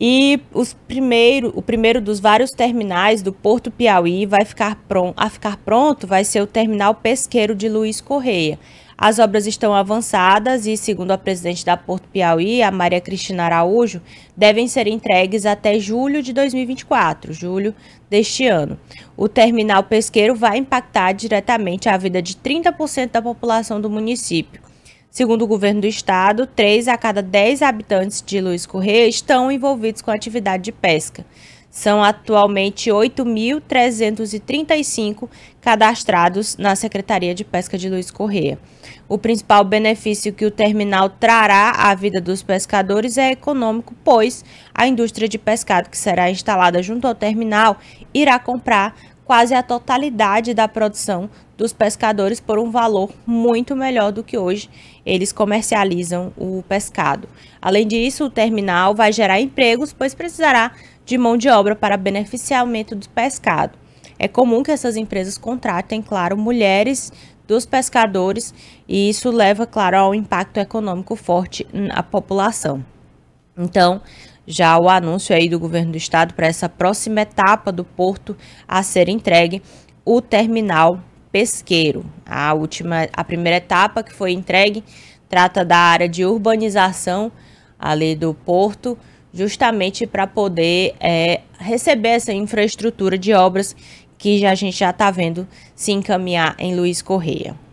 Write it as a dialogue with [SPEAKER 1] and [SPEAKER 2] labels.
[SPEAKER 1] E os primeiro, o primeiro dos vários terminais do Porto Piauí vai ficar pronto, a ficar pronto vai ser o terminal pesqueiro de Luiz Correia. As obras estão avançadas e, segundo a presidente da Porto Piauí, a Maria Cristina Araújo, devem ser entregues até julho de 2024, julho deste ano. O terminal pesqueiro vai impactar diretamente a vida de 30% da população do município. Segundo o governo do estado, 3 a cada 10 habitantes de Luiz Correia estão envolvidos com atividade de pesca. São atualmente 8.335 cadastrados na Secretaria de Pesca de Luiz Correia. O principal benefício que o terminal trará à vida dos pescadores é econômico, pois a indústria de pescado que será instalada junto ao terminal irá comprar quase a totalidade da produção dos pescadores por um valor muito melhor do que hoje eles comercializam o pescado. Além disso, o terminal vai gerar empregos, pois precisará de mão de obra para beneficiamento do pescado. É comum que essas empresas contratem, claro, mulheres dos pescadores e isso leva, claro, ao impacto econômico forte na população. Então, já o anúncio aí do governo do estado para essa próxima etapa do porto a ser entregue, o terminal pesqueiro. A última, a primeira etapa que foi entregue trata da área de urbanização ali do porto, justamente para poder é, receber essa infraestrutura de obras que já, a gente já está vendo se encaminhar em Luiz Correia.